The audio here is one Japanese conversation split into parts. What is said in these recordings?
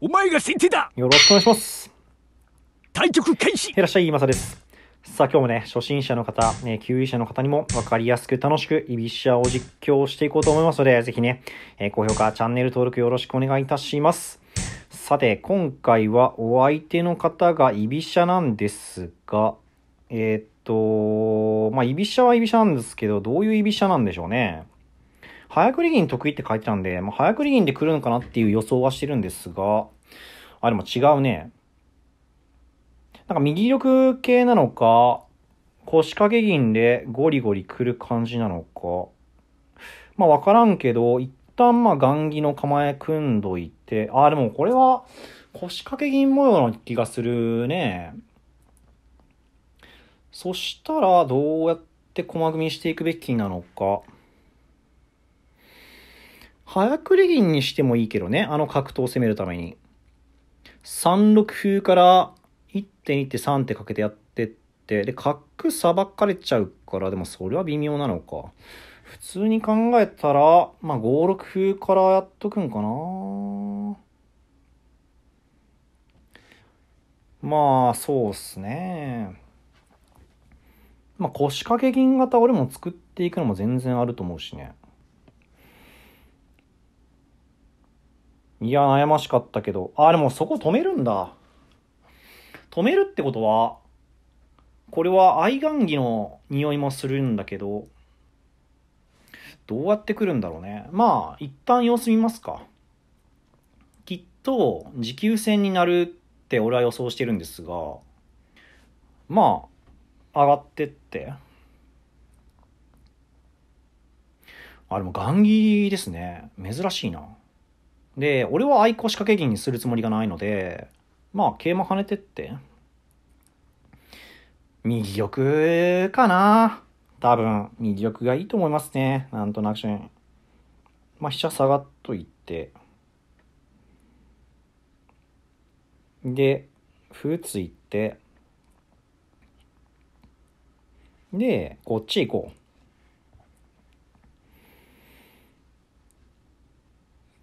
お前が先手だよろしくお願いします対局開始いらっしゃい、まさです。さあ今日もね、初心者の方、ね、給油者の方にも分かりやすく楽しく、居飛車を実況していこうと思いますので、ぜひね、えー、高評価、チャンネル登録よろしくお願いいたします。さて、今回はお相手の方が居飛車なんですが、えー、っと、まあ、居飛車は居飛車なんですけど、どういう居飛車なんでしょうね。早繰り銀得意って書いてたんで、まあ、早繰り銀で来るのかなっていう予想はしてるんですが、あ、でも違うね。なんか右玉系なのか、腰掛け銀でゴリゴリ来る感じなのか。まあわからんけど、一旦まあ雁木の構え組んどいて、あ、でもこれは腰掛け銀模様の気がするね。そしたらどうやって駒組みしていくべきなのか。早繰り銀にしてもいいけどね、あの角頭を攻めるために。3六歩から1.2手3ってかけてやってって、で、角さばかれちゃうから、でもそれは微妙なのか。普通に考えたら、まあ5六歩からやっとくんかな。まあ、そうっすね。まあ腰掛け銀型俺も作っていくのも全然あると思うしね。いや、悩ましかったけど。あ、でもそこ止めるんだ。止めるってことは、これは愛玩着の匂いもするんだけど、どうやってくるんだろうね。まあ、一旦様子見ますか。きっと、持久戦になるって俺は予想してるんですが、まあ、上がってって。あ、れもガンギですね。珍しいな。で、俺は愛好仕掛け銀にするつもりがないので、まあ、桂馬跳ねてって。右玉かな多分、右玉がいいと思いますね。なんとなく。まあ、飛車下がっといて。で、歩ついて。で、こっち行こう。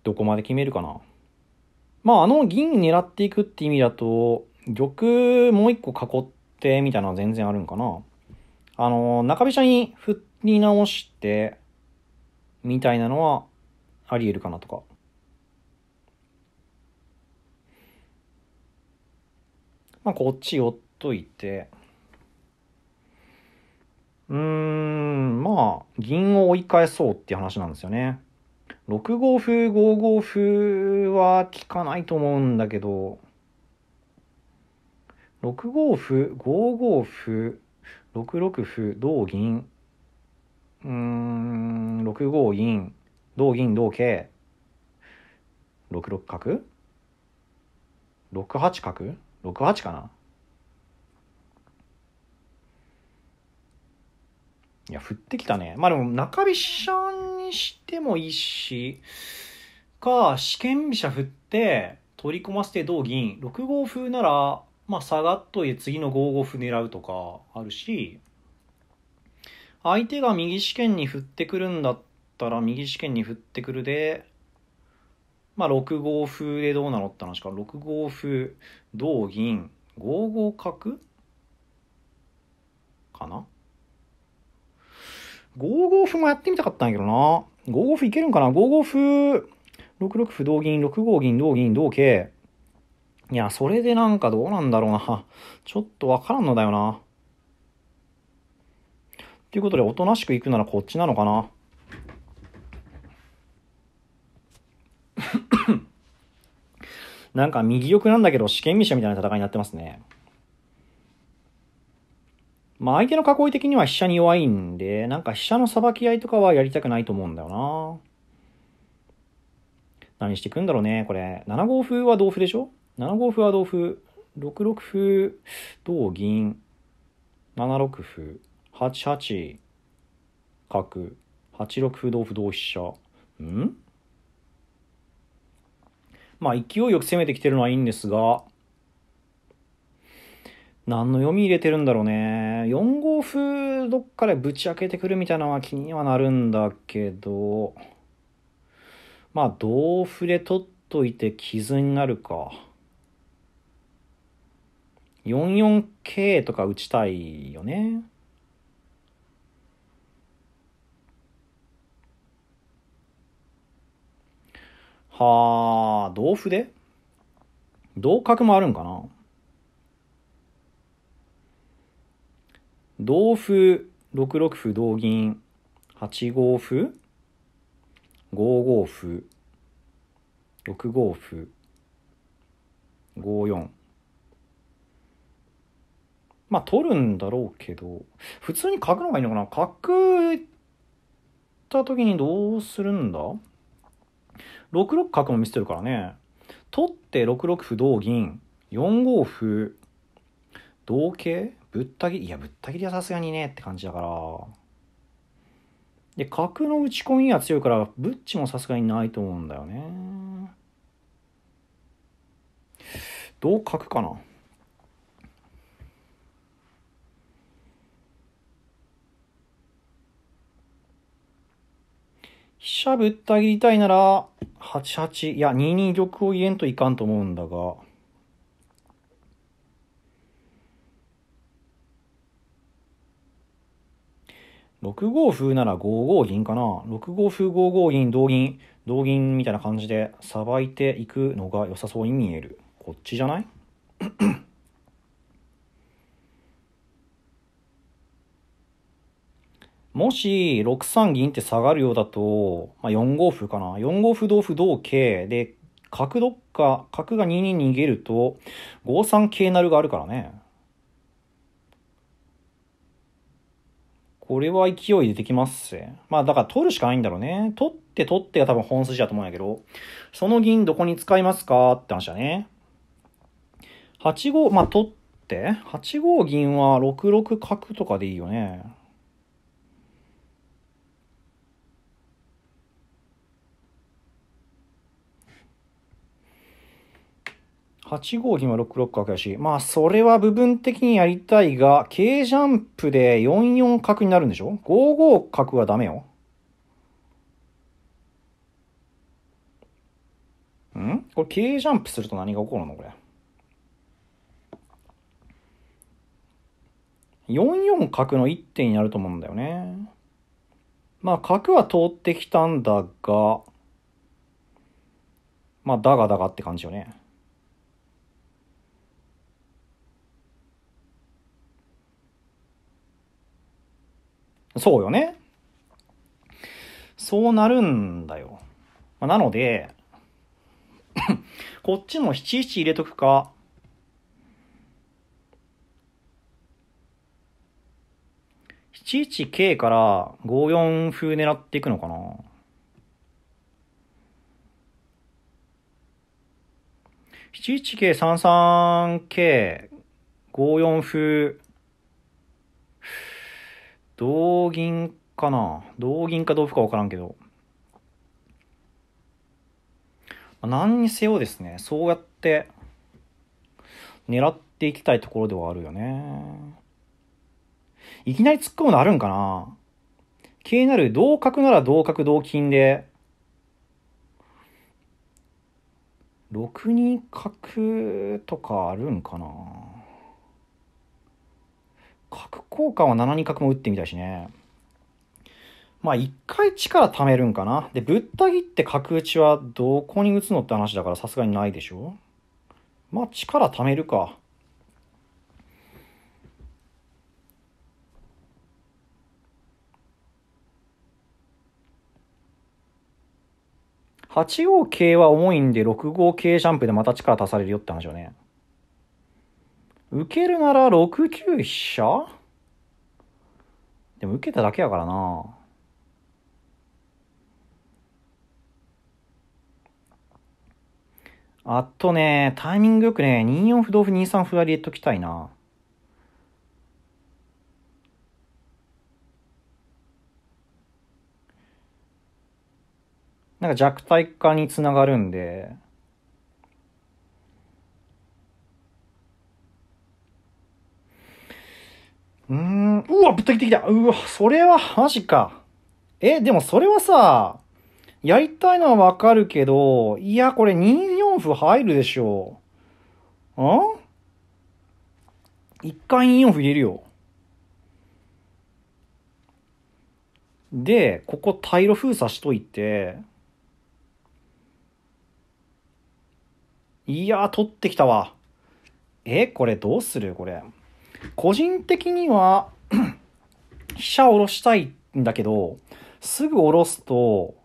どこまで決めるかな。まあ、あの銀狙っていくって意味だと、玉もう一個囲ってみたいなのは全然あるんかな。あの、中飛車に振り直して、みたいなのはあり得るかなとか。まあ、こっち寄っといて。うーん、まあ、銀を追い返そうっていう話なんですよね。6五歩5五歩は効かないと思うんだけど6五歩5五歩6六歩同銀うん6五銀同銀同桂6六角6八角6八かないや、降ってきたね。まあでも、中飛車にしてもいいし、か、試験飛車振って、取り込ませて同銀、6五風なら、まあ下がっといて次の5五歩狙うとかあるし、相手が右試験に振ってくるんだったら、右試験に振ってくるで、まあ6五風でどうなのって話か、6五風、同銀、5五角かな5五歩もやってみたかったんやけどな。5五歩いけるんかな ?5 五歩、6六歩同銀、6五銀、同銀、同桂。いや、それでなんかどうなんだろうな。ちょっとわからんのだよな。ということで、おとなしく行くならこっちなのかな。なんか右翼なんだけど、試験飛車みたいな戦いになってますね。まあ相手の囲い的には飛車に弱いんで、なんか飛車のさばき合いとかはやりたくないと思うんだよな。何してくんだろうね、これ。7五歩は同歩でしょ ?7 五歩は同歩。6六歩、同銀。7六歩。8八角。8六歩同歩同飛車。んまあ勢いよく攻めてきてるのはいいんですが、何の読み入れてるんだろうね。4五歩どっかでぶち開けてくるみたいなのは気にはなるんだけど、まあ同歩で取っといて傷になるか。44K とか打ちたいよね。はあ、同歩で同角もあるんかな同歩6六歩同銀8五歩5五歩6五歩5四まあ取るんだろうけど普通に書くのがいいのかな角った時にどうするんだ ?6 六角も見せてるからね取って6六歩同銀4五歩同桂ぶった切り、いや、ぶった切りはさすがにねって感じだから。で、角の打ち込みは強いから、ブッチもさすがにないと思うんだよね。どう書くかな飛車ぶった切りたいなら、8八、いや、2二玉を言えんといかんと思うんだが。6五歩なら5五銀かな。6五歩5五銀同銀、同銀みたいな感じでさばいていくのが良さそうに見える。こっちじゃない もし6三銀って下がるようだと、まあ、4五歩かな。4五歩同歩同桂で角どっか、角が2に逃げると5三桂成があるからね。れは勢い出てきますまあだから取るしかないんだろうね。取って取ってが多分本筋だと思うんやけど、その銀どこに使いますかって話だね。8五、まあ取って、8五銀は6六角とかでいいよね。8五銀は6六角やし、まあそれは部分的にやりたいが、K ジャンプで4四角になるんでしょ ?5 五角はダメよ。んこれ K ジャンプすると何が起こるのこれ。4四角の一手になると思うんだよね。まあ角は通ってきたんだが、まあだがだがって感じよね。そうよね。そうなるんだよ。まあ、なので こっちも7一入れとくか、七一 k から5四風狙っていくのかな7一 k 3三 k 5四風同銀かな同銀か同歩か分からんけど。まあ、何にせよですね、そうやって狙っていきたいところではあるよね。いきなり突っ込むのあるんかな気になる同角なら同角同金で、6二角とかあるんかな角交換は7二角も打ってみたいしね。まあ一回力貯めるんかな。で、ぶった切って角打ちはどこに打つのって話だからさすがにないでしょまあ力貯めるか。8五桂は重いんで6五桂ジャンプでまた力足されるよって話よね。受けるなら6九飛車でも受けただけやからなあとね、タイミングよくね、2四歩同歩2三歩割りときたいな。なんか弱体化につながるんで、うーん、うわ、ぶった切ってきた。うわ、それはマジか。え、でもそれはさ、やりたいのはわかるけど、いや、これ2四歩入るでしょ。ん一回2四歩入れるよ。で、ここ退路封鎖しといて、いや取ってきたわ。え、これどうするこれ。個人的には 飛車を下ろしたいんだけど、すぐ下ろすと、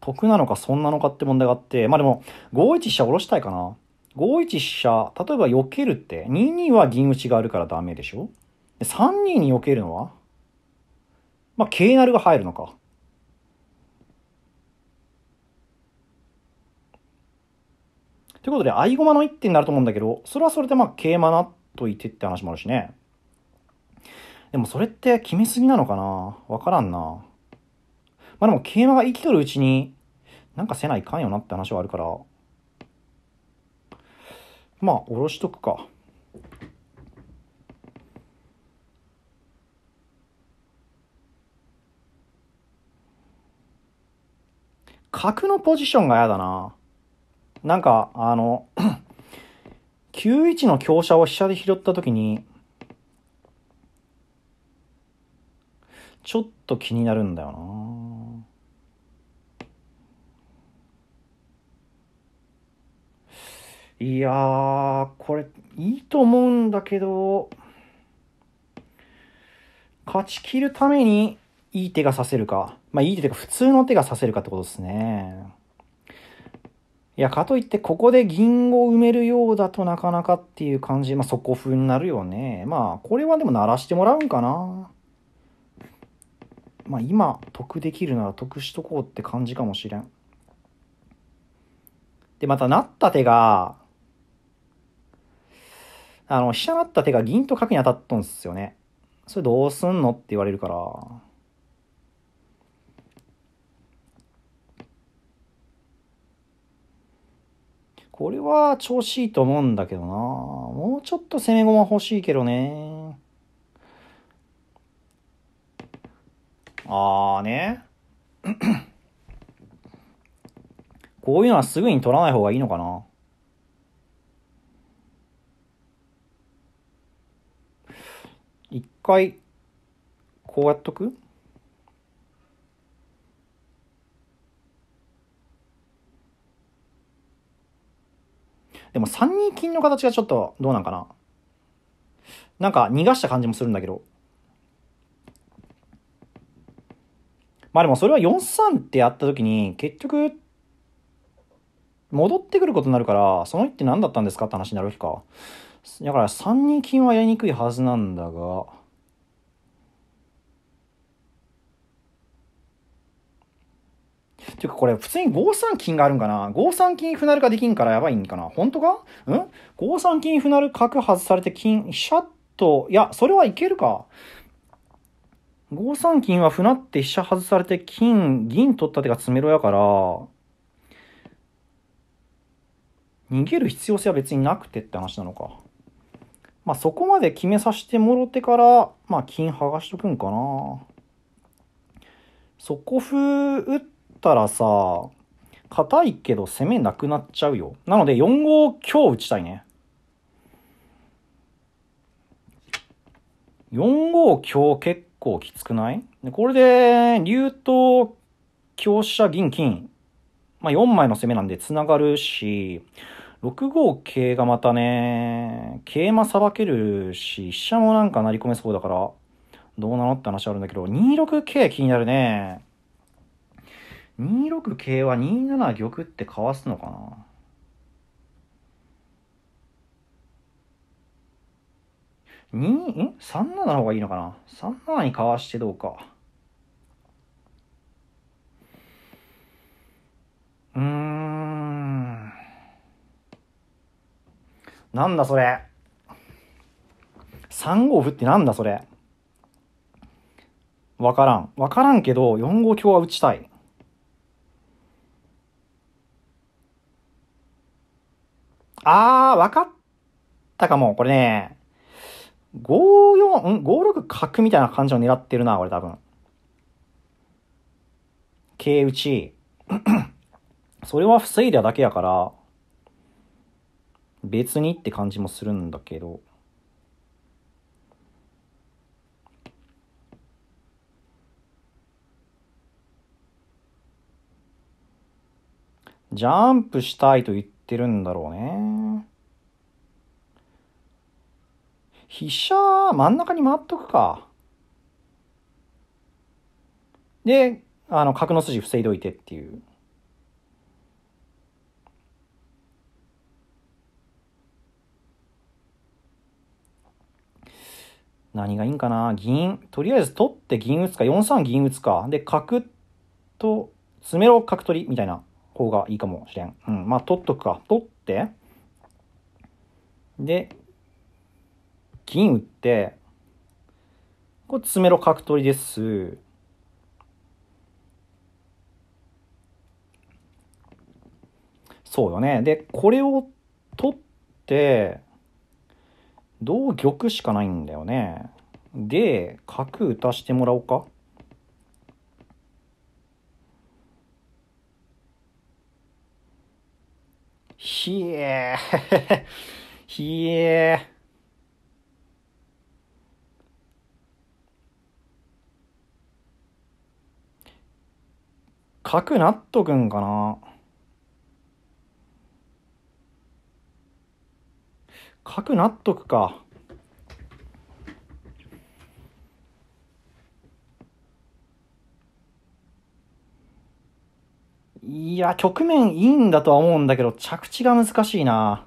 得なのか損なのかって問題があって、まあでも、5一飛車下ろしたいかな。5一飛車、例えば避けるって、2二は銀打ちがあるからダメでしょ ?3 二に避けるのはまあ、桂成が入るのか。ということで、合駒の一手になると思うんだけど、それはそれでまあ、桂馬なっといてって話もあるしね。でもそれって決めすぎなのかなわからんな。まあでも桂馬が生きとるうちに、なんかせないかんよなって話はあるから。まあ、おろしとくか。角のポジションが嫌だな。なんか、あの9一の香車を飛車で拾った時に、ちょっと気になるんだよないやー、これ、いいと思うんだけど、勝ち切るためにいい手が指せるか。まあ、いい手というか、普通の手が指せるかってことですね。いや、かといってここで銀を埋めるようだとなかなかっていう感じ、まあ、こ風になるよね。まあ、これはでも鳴らしてもらうんかな。まあ、今、得できるなら得しとこうって感じかもしれん。で、また、なった手が、あの、飛車なった手が銀と角に当たっとんすよね。それどうすんのって言われるから。これは調子いいと思うんだけどな。もうちょっと攻め駒欲しいけどね。あーね。こういうのはすぐに取らない方がいいのかな。一回、こうやっとくでも3二金の形がちょっとどうなんかな。なんか逃がした感じもするんだけど。まあでもそれは4三ってやった時に結局戻ってくることになるからその一手何だったんですかって話になるわけか。だから3二金はやりにくいはずなんだが。ていうかこれ、普通に5三金があるんかな合算金歩成ができんからやばいんかな本当かん ?5 三金歩成角外されて金、飛車と、いや、それはいけるか。5三金は歩成って飛車外されて金、銀取った手が詰めろやから、逃げる必要性は別になくてって話なのか。まあそこまで決めさせてもろてから、まあ金剥がしとくんかな。そこ歩打ってたらさ、硬いけど攻めなくなっちゃうよ。なので4五強打ちたいね。4五強結構きつくないでこれで、竜と強者銀金。まあ、4枚の攻めなんで繋がるし、6五桂がまたね、桂馬さばけるし、飛車もなんか成り込めそうだから、どうなのって話あるんだけど、2六桂気になるね。2六桂は2七玉ってかわすのかな2ん3七の方がいいのかな3七にかわしてどうかうんなんだそれ3五歩ってなんだそれわからんわからんけど4五香は打ちたいあー、わかったかも。これね、5、4、ん ?5、6角みたいな感じを狙ってるな、これ多分。桂打ち。それは防いだだけやから、別にって感じもするんだけど。ジャンプしたいと言ってってるんだろうね。飛車、真ん中に回っとくか。で、あの、角の筋防いどいてっていう。何がいいんかな銀。とりあえず取って銀打つか、4三銀打つか。で、角と、詰めろ角取りみたいな。方がいいかもしれん。うん。まあ、取っとくか。取って、で、銀打って、これ詰めろ角取りです。そうよね。で、これを取って、同玉しかないんだよね。で、角打たしてもらおうか。ひえ ひえかくなっとくんかなかくなっとくか。いや、局面いいんだとは思うんだけど、着地が難しいな。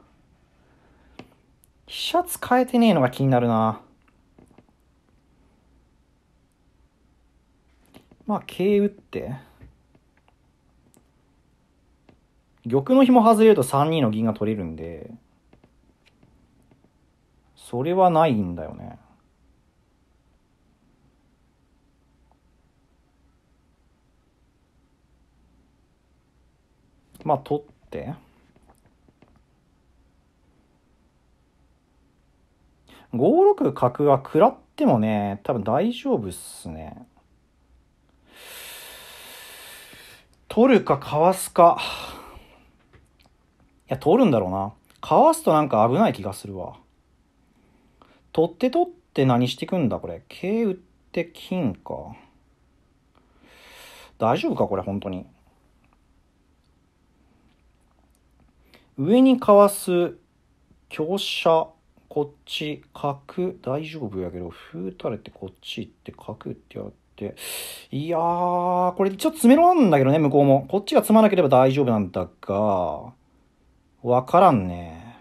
飛車使えてねえのが気になるな。まあ、桂打って。玉の紐外れると3二の銀が取れるんで、それはないんだよね。まあ取って5六角が食らってもね多分大丈夫っすね取るかかわすかいや取るんだろうなかわすとなんか危ない気がするわ取って取って何してくんだこれ桂打って金か大丈夫かこれ本当に上にかわす香車こっち角大丈夫やけど歩垂れてこっち行って角ってやっていやーこれ一応詰めろあんだけどね向こうもこっちが詰まなければ大丈夫なんだがわからんね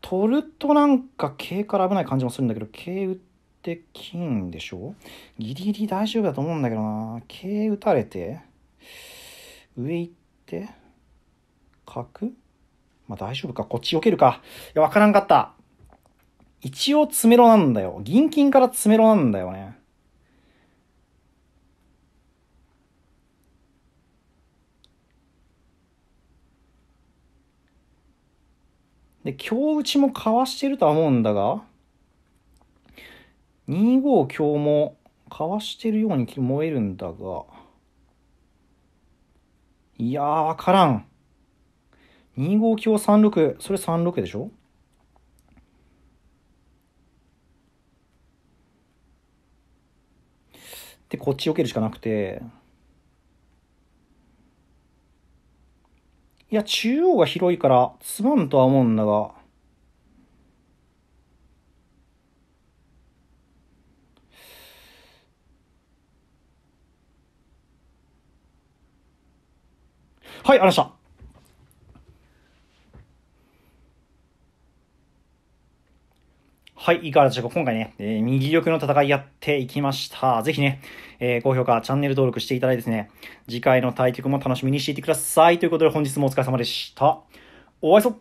取るとなんか桂から危ない感じもするんだけど桂打って金でしょギリギリ大丈夫だと思うんだけどな桂打たれて上行って角まあ、大丈夫かこっち避けるか。いや、わからんかった。一応詰めろなんだよ。銀金から詰めろなんだよね。で、強打ちもかわしてるとは思うんだが、2五強もかわしてるように燃えるんだが、いやー、わからん。2五香36、それ36でしょで、こっち避けるしかなくて、いや、中央が広いから、つまんとは思うんだが、はい、ありました。はい、いかがでしょうか今回ね、えー、右力の戦いやっていきました。ぜひね、えー、高評価、チャンネル登録していただいてですね、次回の対局も楽しみにしていてください。ということで本日もお疲れ様でした。お会いそう